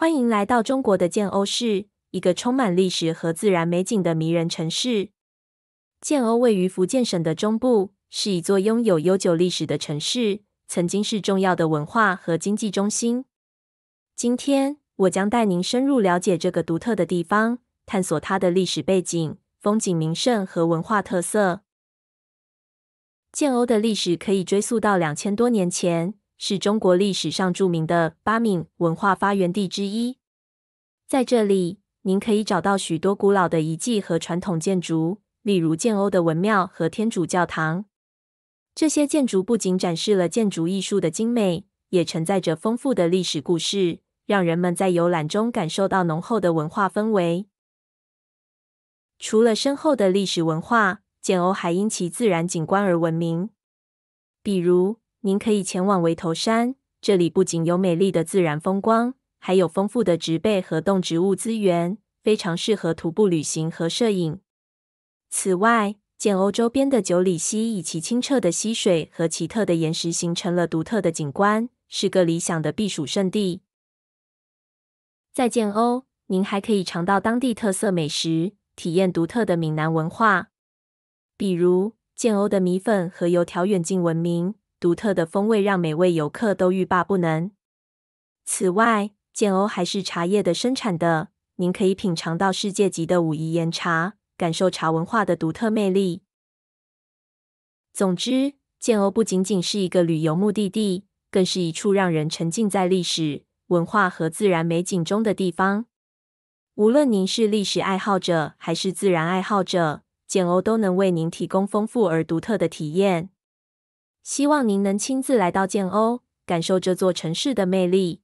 欢迎来到中国的建瓯市，一个充满历史和自然美景的迷人城市。建瓯位于福建省的中部，是一座拥有悠久历史的城市，曾经是重要的文化和经济中心。今天，我将带您深入了解这个独特的地方，探索它的历史背景、风景名胜和文化特色。建瓯的历史可以追溯到两千多年前。是中国历史上著名的巴敏文化发源地之一，在这里您可以找到许多古老的遗迹和传统建筑，例如建瓯的文庙和天主教堂。这些建筑不仅展示了建筑艺术的精美，也承载着丰富的历史故事，让人们在游览中感受到浓厚的文化氛围。除了深厚的历史文化，建瓯还因其自然景观而闻名，比如。您可以前往围头山，这里不仅有美丽的自然风光，还有丰富的植被和动植物资源，非常适合徒步旅行和摄影。此外，建瓯周边的九里溪以其清澈的溪水和奇特的岩石形成了独特的景观，是个理想的避暑胜地。在建瓯，您还可以尝到当地特色美食，体验独特的闽南文化，比如建瓯的米粉和油条远近闻名。独特的风味让每位游客都欲罢不能。此外，建瓯还是茶叶的生产的，您可以品尝到世界级的武夷岩茶，感受茶文化的独特魅力。总之，建瓯不仅仅是一个旅游目的地，更是一处让人沉浸在历史文化和自然美景中的地方。无论您是历史爱好者还是自然爱好者，建瓯都能为您提供丰富而独特的体验。希望您能亲自来到建瓯，感受这座城市的魅力。